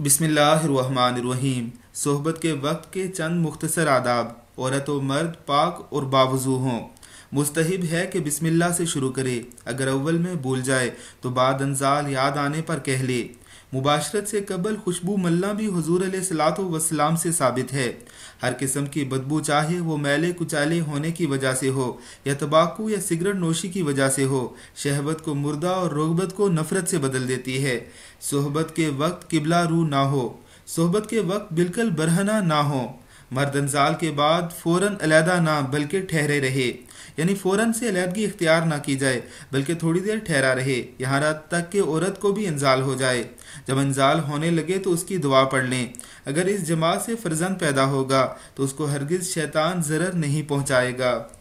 रहीम सोहबत के वक्त के चंद मुख्तसर आदाब औरत व मर्द पाक और बावजू हों मुस्तहिब है कि बिसमिल्ला से शुरू करे अगर अव्वल में भूल जाए तो बाद अनजाल याद आने पर कह ले मुबाशरत से कबल खुशबू मलना भी हजूर वसलाम से साबित है हर किस्म की बदबू चाहे वो मैले कुचाले होने की वजह से हो या तबाकू या सिगरेट नोशी की वजह से हो शहबत को मुर्दा और रोगबत को नफरत से बदल देती है सोहबत के वक्त किबला रू ना हो सोहबत के वक्त बिल्कुल बरहना ना हो मर्दनजाल के बाद फ़ौर अलहदा ना बल्कि ठहरे रहे यानी फ़ौरन से अलहदगी इख्तियार ना की जाए बल्कि थोड़ी देर ठहरा रहे यहाँ रात तक कि औरत को भी इंजाल हो जाए जब इंजाल होने लगे तो उसकी दुआ पढ़ लें अगर इस जमात से फर्जंद पैदा होगा तो उसको हरगिज़ शैतान ज़र नहीं पहुँचाएगा